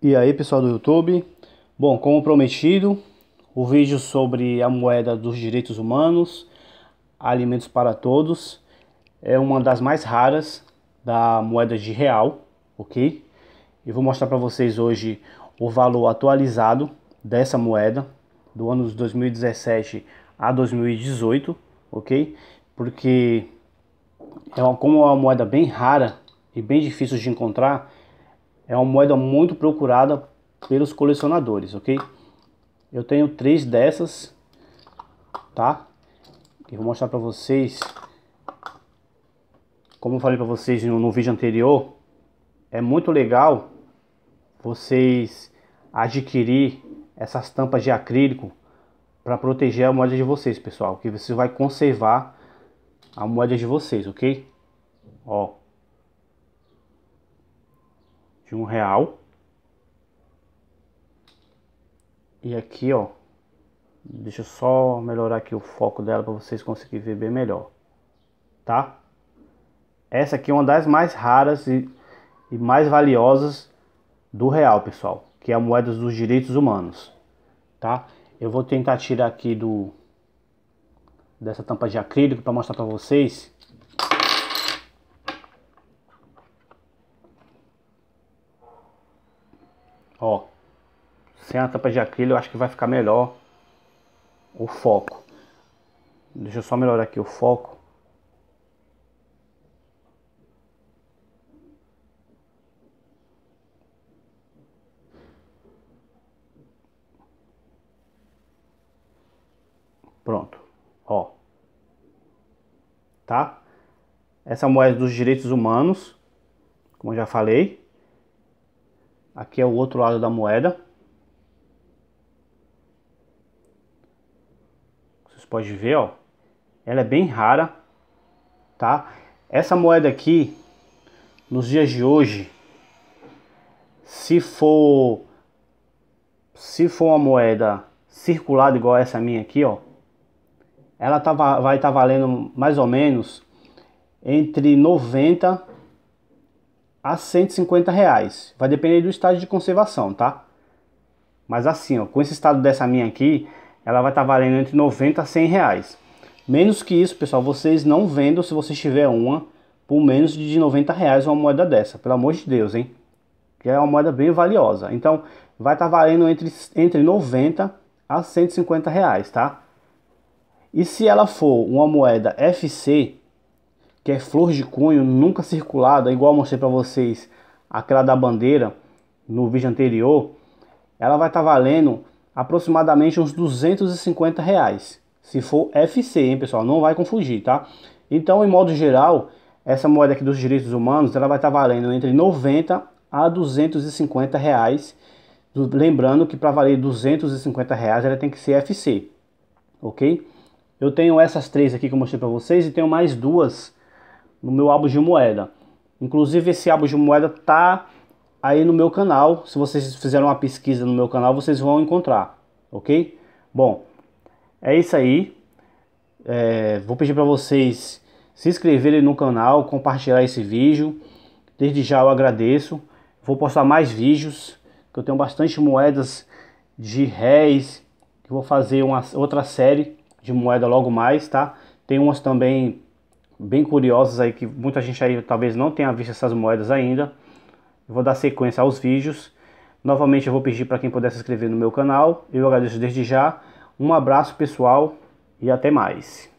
E aí pessoal do YouTube, bom, como prometido, o vídeo sobre a moeda dos direitos humanos, alimentos para todos, é uma das mais raras da moeda de real, ok? Eu vou mostrar para vocês hoje o valor atualizado dessa moeda do ano de 2017 a 2018, ok? Porque é uma, como é uma moeda bem rara e bem difícil de encontrar, é uma moeda muito procurada pelos colecionadores, ok? Eu tenho três dessas, tá? Eu vou mostrar para vocês. Como eu falei para vocês no, no vídeo anterior, é muito legal vocês adquirir essas tampas de acrílico para proteger a moeda de vocês, pessoal, que você vai conservar a moeda de vocês, ok? Ó, de um real. E aqui, ó, deixa eu só melhorar aqui o foco dela para vocês conseguirem ver bem melhor, tá? Essa aqui é uma das mais raras e, e mais valiosas do real, pessoal, que é a moeda dos direitos humanos, tá? Eu vou tentar tirar aqui do dessa tampa de acrílico para mostrar para vocês Ó, sem a tampa de acrílico eu acho que vai ficar melhor o foco. Deixa eu só melhorar aqui o foco. Pronto, ó. Tá? Essa é moeda dos direitos humanos, como eu já falei. Aqui é o outro lado da moeda. Vocês podem ver, ó. Ela é bem rara, tá? Essa moeda aqui, nos dias de hoje, se for se for uma moeda circulada igual essa minha aqui, ó, ela tá, vai estar tá valendo mais ou menos entre 90 a 150 reais. Vai depender do estágio de conservação, tá? Mas assim, ó, com esse estado dessa minha aqui, ela vai estar tá valendo entre 90 a 100 reais. Menos que isso, pessoal, vocês não vendam se você tiver uma por menos de 90 reais uma moeda dessa. Pelo amor de Deus, hein? Que é uma moeda bem valiosa. Então, vai estar tá valendo entre, entre 90 a 150 reais, tá? E se ela for uma moeda FC, que é flor de cunho nunca circulada, igual mostrei para vocês aquela da bandeira no vídeo anterior, ela vai estar tá valendo aproximadamente uns 250 reais. Se for FC, hein, pessoal? Não vai confundir, tá? Então, em modo geral, essa moeda aqui dos direitos humanos, ela vai estar tá valendo entre 90 a 250 reais. Lembrando que para valer 250 reais, ela tem que ser FC, ok? Eu tenho essas três aqui que eu mostrei para vocês e tenho mais duas no meu álbum de moeda. Inclusive esse álbum de moeda tá aí no meu canal. Se vocês fizeram uma pesquisa no meu canal, vocês vão encontrar, ok? Bom, é isso aí. É, vou pedir para vocês se inscreverem no canal, compartilhar esse vídeo. Desde já eu agradeço. Vou postar mais vídeos, que eu tenho bastante moedas de réis. vou fazer uma outra série de moeda logo mais, tá? Tem umas também bem curiosas aí que muita gente aí talvez não tenha visto essas moedas ainda. Eu vou dar sequência aos vídeos. Novamente eu vou pedir para quem puder se inscrever no meu canal. Eu agradeço desde já. Um abraço pessoal e até mais.